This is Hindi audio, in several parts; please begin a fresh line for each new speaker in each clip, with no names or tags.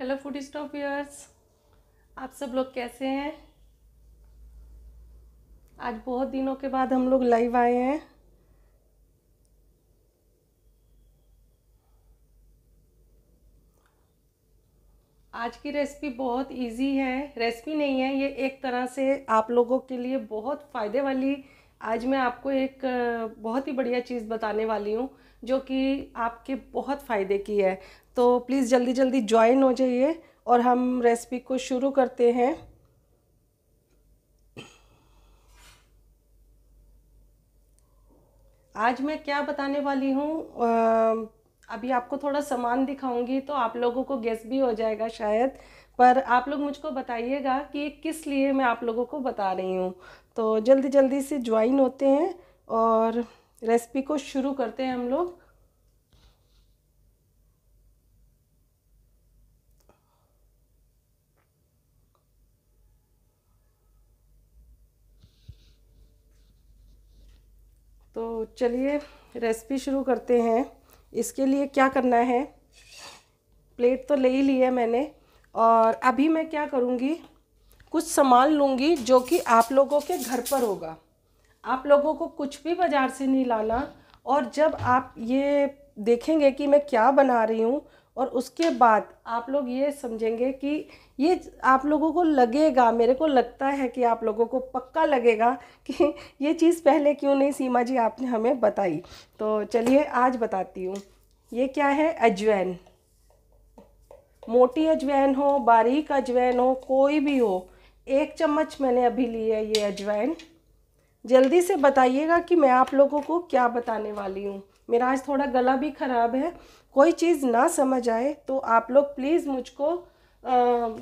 हेलो फूड स्टॉपियर्स आप सब लोग कैसे हैं आज बहुत दिनों के बाद हम लोग लाइव आए हैं आज की रेसिपी बहुत इजी है रेसिपी नहीं है ये एक तरह से आप लोगों के लिए बहुत फ़ायदे वाली आज मैं आपको एक बहुत ही बढ़िया चीज़ बताने वाली हूँ जो कि आपके बहुत फ़ायदे की है तो प्लीज़ जल्दी जल्दी ज्वाइन हो जाइए और हम रेसिपी को शुरू करते हैं आज मैं क्या बताने वाली हूँ अभी आपको थोड़ा सामान दिखाऊंगी तो आप लोगों को गेस भी हो जाएगा शायद पर आप लोग मुझको बताइएगा कि किस लिए मैं आप लोगों को बता रही हूँ तो जल्दी जल्दी से ज्वाइन होते हैं और रेसिपी को शुरू करते हैं हम लोग तो चलिए रेसिपी शुरू करते हैं इसके लिए क्या करना है प्लेट तो ले ही ली है मैंने और अभी मैं क्या करूँगी कुछ सामान लूँगी जो कि आप लोगों के घर पर होगा आप लोगों को कुछ भी बाज़ार से नहीं लाना और जब आप ये देखेंगे कि मैं क्या बना रही हूँ और उसके बाद आप लोग ये समझेंगे कि ये आप लोगों को लगेगा मेरे को लगता है कि आप लोगों को पक्का लगेगा कि ये चीज़ पहले क्यों नहीं सीमा जी आपने हमें बताई तो चलिए आज बताती हूँ ये क्या है अजवैन मोटी अजवैन हो बारीक अजवैन हो कोई भी हो एक चम्मच मैंने अभी ली है ये अजवैन जल्दी से बताइएगा कि मैं आप लोगों को क्या बताने वाली हूँ मेरा आज थोड़ा गला भी ख़राब है कोई चीज़ ना समझ आए तो आप लोग प्लीज़ मुझको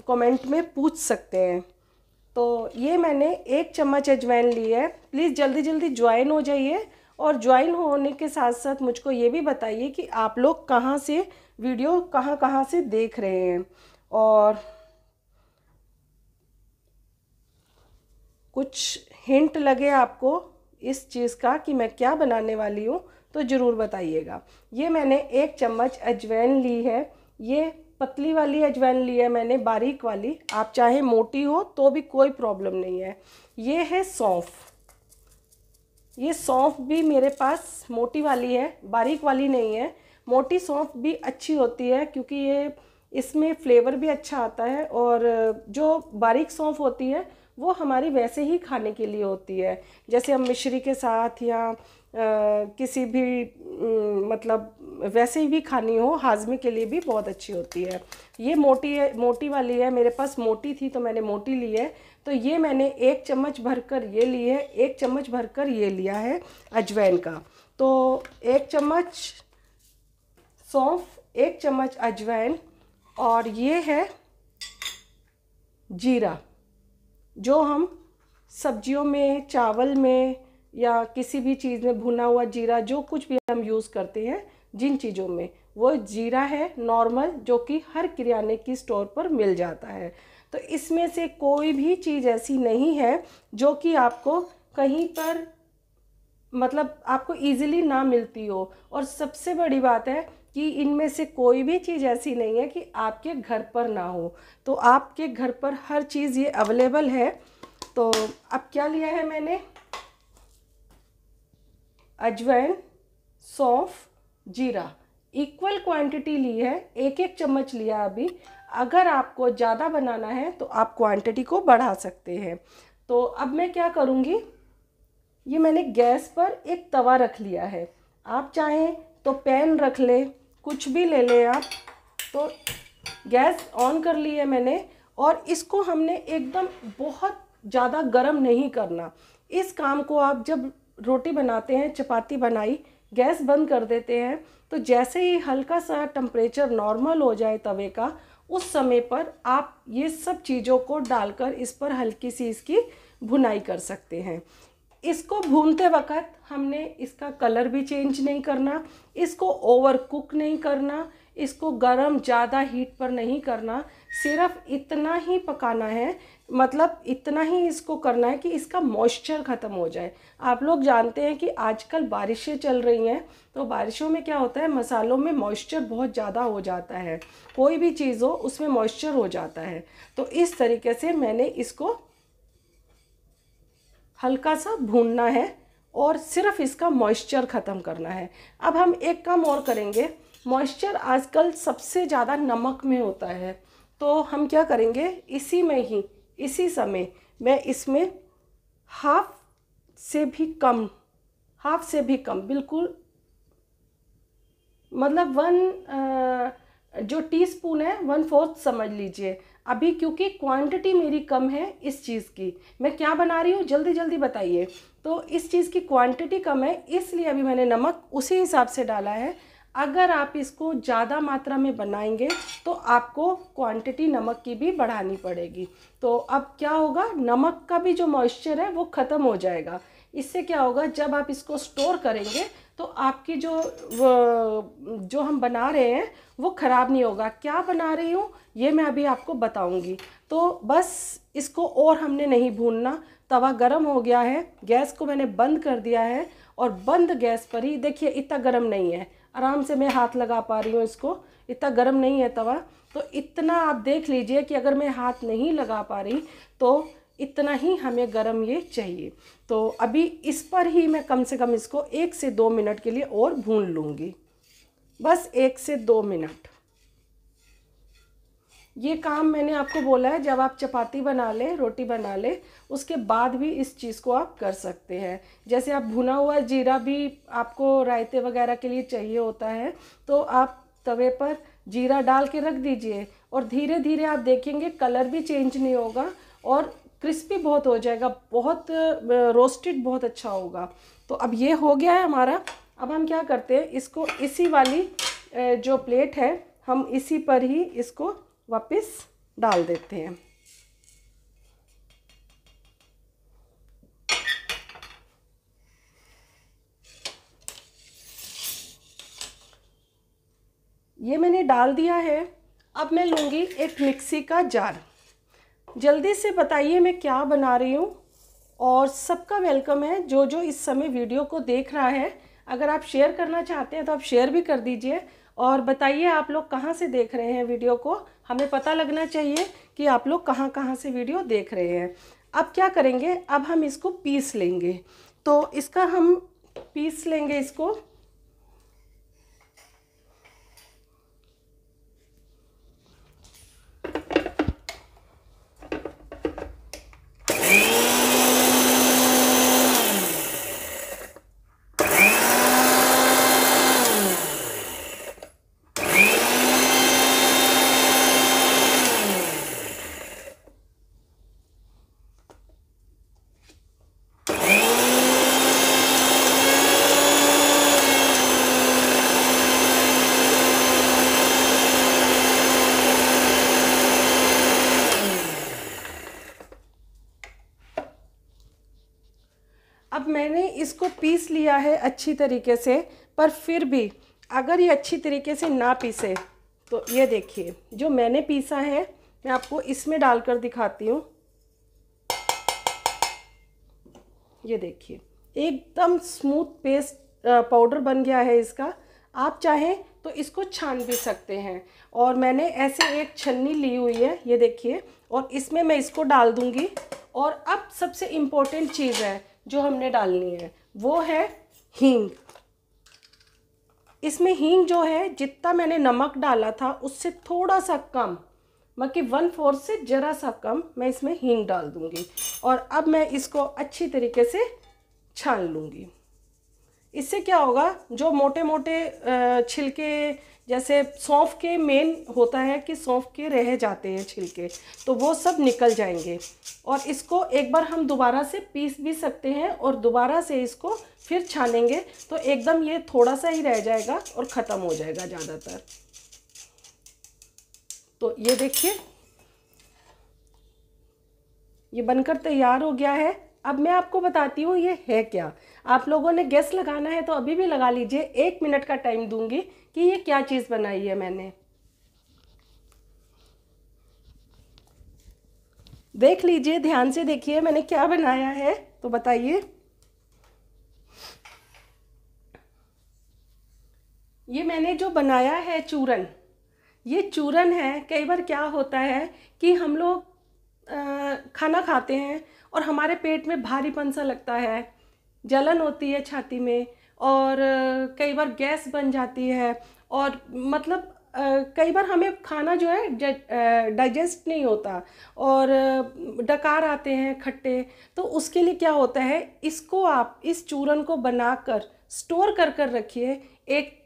कमेंट में पूछ सकते हैं तो ये मैंने एक चम्मच अजवाइन ली है प्लीज़ जल्दी जल्दी ज्वाइन हो जाइए और ज्वाइन होने के साथ साथ मुझको ये भी बताइए कि आप लोग कहाँ से वीडियो कहाँ कहाँ से देख रहे हैं और कुछ हिंट लगे आपको इस चीज़ का कि मैं क्या बनाने वाली हूँ तो ज़रूर बताइएगा ये मैंने एक चम्मच अजवैन ली है ये पतली वाली अजवैन ली है मैंने बारीक वाली आप चाहे मोटी हो तो भी कोई प्रॉब्लम नहीं है ये है सौंफ ये सौंफ भी मेरे पास मोटी वाली है बारीक वाली नहीं है मोटी सौंफ भी अच्छी होती है क्योंकि ये इसमें फ्लेवर भी अच्छा आता है और जो बारीक सौंफ होती है वो हमारी वैसे ही खाने के लिए होती है जैसे हम मिश्री के साथ या किसी भी मतलब वैसे ही भी खानी हो हाजमे के लिए भी बहुत अच्छी होती है ये मोटी है मोटी वाली है मेरे पास मोटी थी तो मैंने मोटी ली है तो ये मैंने एक चम्मच भरकर ये ली है एक चम्मच भरकर ये लिया है अजवैन का तो एक चम्मच सौंफ एक चम्मच अजवैन और ये है जीरा जो हम सब्जियों में चावल में या किसी भी चीज़ में भुना हुआ जीरा जो कुछ भी हम यूज़ करते हैं जिन चीज़ों में वो जीरा है नॉर्मल जो कि हर किराने की स्टोर पर मिल जाता है तो इसमें से कोई भी चीज़ ऐसी नहीं है जो कि आपको कहीं पर मतलब आपको इजीली ना मिलती हो और सबसे बड़ी बात है कि इनमें से कोई भी चीज़ ऐसी नहीं है कि आपके घर पर ना हो तो आपके घर पर हर चीज़ ये अवेलेबल है तो अब क्या लिया है मैंने अजवैन सौंफ जीरा इक्वल क्वांटिटी ली है एक एक चम्मच लिया अभी अगर आपको ज़्यादा बनाना है तो आप क्वांटिटी को बढ़ा सकते हैं तो अब मैं क्या करूँगी ये मैंने गैस पर एक तवा रख लिया है आप चाहें तो पैन रख लें कुछ भी ले लें आप तो गैस ऑन कर ली है मैंने और इसको हमने एकदम बहुत ज़्यादा गर्म नहीं करना इस काम को आप जब रोटी बनाते हैं चपाती बनाई गैस बंद कर देते हैं तो जैसे ही हल्का सा टम्परेचर नॉर्मल हो जाए तवे का उस समय पर आप ये सब चीज़ों को डालकर इस पर हल्की सी इसकी भुनाई कर सकते हैं इसको भूनते वक्त हमने इसका कलर भी चेंज नहीं करना इसको ओवर कुक नहीं करना इसको गरम ज़्यादा हीट पर नहीं करना सिर्फ इतना ही पकाना है मतलब इतना ही इसको करना है कि इसका मॉइस्चर ख़त्म हो जाए आप लोग जानते हैं कि आजकल बारिशें चल रही हैं तो बारिशों में क्या होता है मसालों में मॉइस्चर बहुत ज़्यादा हो जाता है कोई भी चीज़ हो उसमें मॉइस्चर हो जाता है तो इस तरीके से मैंने इसको हल्का सा भूनना है और सिर्फ इसका मॉइस्चर ख़त्म करना है अब हम एक काम और करेंगे मॉइस्चर आजकल सबसे ज़्यादा नमक में होता है तो हम क्या करेंगे इसी में ही इसी समय मैं इसमें हाफ से भी कम हाफ से भी कम बिल्कुल मतलब वन आ, जो टीस्पून है वन फोर्थ समझ लीजिए अभी क्योंकि क्वांटिटी मेरी कम है इस चीज़ की मैं क्या बना रही हूँ जल्दी जल्दी बताइए तो इस चीज़ की क्वांटिटी कम है इसलिए अभी मैंने नमक उसी हिसाब से डाला है अगर आप इसको ज़्यादा मात्रा में बनाएंगे तो आपको क्वांटिटी नमक की भी बढ़ानी पड़ेगी तो अब क्या होगा नमक का भी जो मॉइस्चर है वो ख़त्म हो जाएगा इससे क्या होगा जब आप इसको स्टोर करेंगे तो आपकी जो जो हम बना रहे हैं वो ख़राब नहीं होगा क्या बना रही हूँ ये मैं अभी आपको बताऊँगी तो बस इसको और हमने नहीं भूनना तवा गरम हो गया है गैस को मैंने बंद कर दिया है और बंद गैस पर ही देखिए इतना गर्म नहीं है आराम से मैं हाथ लगा पा रही हूँ इसको इतना गर्म नहीं है तवा तो इतना आप देख लीजिए कि अगर मैं हाथ नहीं लगा पा रही तो इतना ही हमें गरम ये चाहिए तो अभी इस पर ही मैं कम से कम इसको एक से दो मिनट के लिए और भून लूँगी बस एक से दो मिनट ये काम मैंने आपको बोला है जब आप चपाती बना लें रोटी बना लें उसके बाद भी इस चीज़ को आप कर सकते हैं जैसे आप भुना हुआ जीरा भी आपको रायते वगैरह के लिए चाहिए होता है तो आप तवे पर जीरा डाल के रख दीजिए और धीरे धीरे आप देखेंगे कलर भी चेंज नहीं होगा और क्रिस्पी बहुत हो जाएगा बहुत रोस्टेड बहुत अच्छा होगा तो अब ये हो गया है हमारा अब हम क्या करते हैं इसको इसी वाली जो प्लेट है हम इसी पर ही इसको वापस डाल देते हैं ये मैंने डाल दिया है अब मैं लूँगी एक मिक्सी का जार जल्दी से बताइए मैं क्या बना रही हूँ और सबका वेलकम है जो जो इस समय वीडियो को देख रहा है अगर आप शेयर करना चाहते हैं तो आप शेयर भी कर दीजिए और बताइए आप लोग कहाँ से देख रहे हैं वीडियो को हमें पता लगना चाहिए कि आप लोग कहाँ कहाँ से वीडियो देख रहे हैं अब क्या करेंगे अब हम इसको पीस लेंगे तो इसका हम पीस लेंगे इसको अब मैंने इसको पीस लिया है अच्छी तरीके से पर फिर भी अगर ये अच्छी तरीके से ना पीसे तो ये देखिए जो मैंने पीसा है मैं आपको इसमें डालकर दिखाती हूँ ये देखिए एकदम स्मूथ पेस्ट पाउडर बन गया है इसका आप चाहें तो इसको छान भी सकते हैं और मैंने ऐसे एक छन्नी ली हुई है ये देखिए और इसमें मैं इसको डाल दूँगी और अब सबसे इम्पोर्टेंट चीज़ है जो हमने डालनी है वो है हींग इसमें हींग जो है जितना मैंने नमक डाला था उससे थोड़ा सा कम मतलब कि वन फोर्थ से ज़रा सा कम मैं इसमें हींग डाल दूंगी और अब मैं इसको अच्छी तरीके से छान लूँगी इससे क्या होगा जो मोटे मोटे छिलके जैसे सौंफ के मेन होता है कि सौंफ के रह जाते हैं छिलके तो वो सब निकल जाएंगे और इसको एक बार हम दोबारा से पीस भी सकते हैं और दोबारा से इसको फिर छानेंगे तो एकदम ये थोड़ा सा ही रह जाएगा और ख़त्म हो जाएगा ज़्यादातर तो ये देखिए ये बनकर तैयार हो गया है अब मैं आपको बताती हूँ ये है क्या आप लोगों ने गैस लगाना है तो अभी भी लगा लीजिए एक मिनट का टाइम दूंगी कि ये क्या चीज़ बनाई है मैंने देख लीजिए ध्यान से देखिए मैंने क्या बनाया है तो बताइए ये मैंने जो बनाया है चूरन ये चूरन है कई बार क्या होता है कि हम लोग खाना खाते हैं और हमारे पेट में भारीपन सा लगता है जलन होती है छाती में और कई बार गैस बन जाती है और मतलब कई बार हमें खाना जो है डाइजेस्ट नहीं होता और डकार आते हैं खट्टे तो उसके लिए क्या होता है इसको आप इस चूरन को बनाकर स्टोर कर कर रखिए एक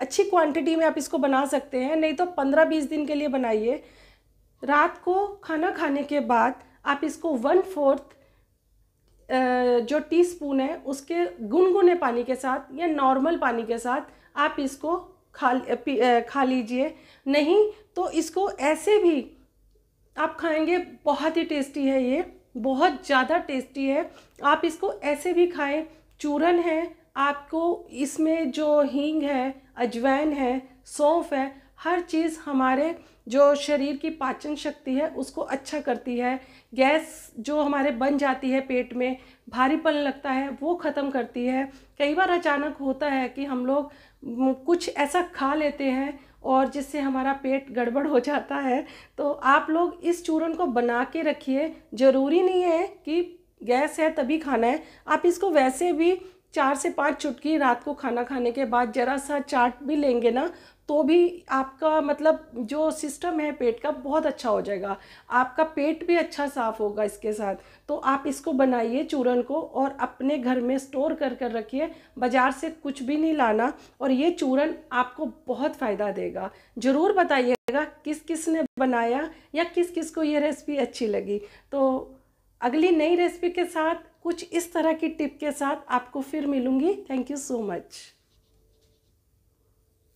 अच्छी क्वांटिटी में आप इसको बना सकते हैं नहीं तो पंद्रह बीस दिन के लिए बनाइए रात को खाना खाने के बाद आप इसको वन फोर्थ जो टीस्पून है उसके गुनगुने पानी के साथ या नॉर्मल पानी के साथ आप इसको खा खा लीजिए नहीं तो इसको ऐसे भी आप खाएंगे बहुत ही टेस्टी है ये बहुत ज़्यादा टेस्टी है आप इसको ऐसे भी खाएं चूरन है आपको इसमें जो हींग है अजवैन है सौंफ है हर चीज़ हमारे जो शरीर की पाचन शक्ति है उसको अच्छा करती है गैस जो हमारे बन जाती है पेट में भारीपन लगता है वो ख़त्म करती है कई बार अचानक होता है कि हम लोग कुछ ऐसा खा लेते हैं और जिससे हमारा पेट गड़बड़ हो जाता है तो आप लोग इस चूरन को बना के रखिए ज़रूरी नहीं है कि गैस है तभी खाना है आप इसको वैसे भी चार से पाँच चुटकी रात को खाना खाने के बाद ज़रा सा चाट भी लेंगे ना तो भी आपका मतलब जो सिस्टम है पेट का बहुत अच्छा हो जाएगा आपका पेट भी अच्छा साफ होगा इसके साथ तो आप इसको बनाइए चूरन को और अपने घर में स्टोर कर कर रखिए बाज़ार से कुछ भी नहीं लाना और ये चूरन आपको बहुत फ़ायदा देगा ज़रूर बताइएगा किस किस ने बनाया या किस किस को ये रेसिपी अच्छी लगी तो अगली नई रेसिपी के साथ कुछ इस तरह की टिप के साथ आपको फिर मिलूँगी थैंक यू सो मच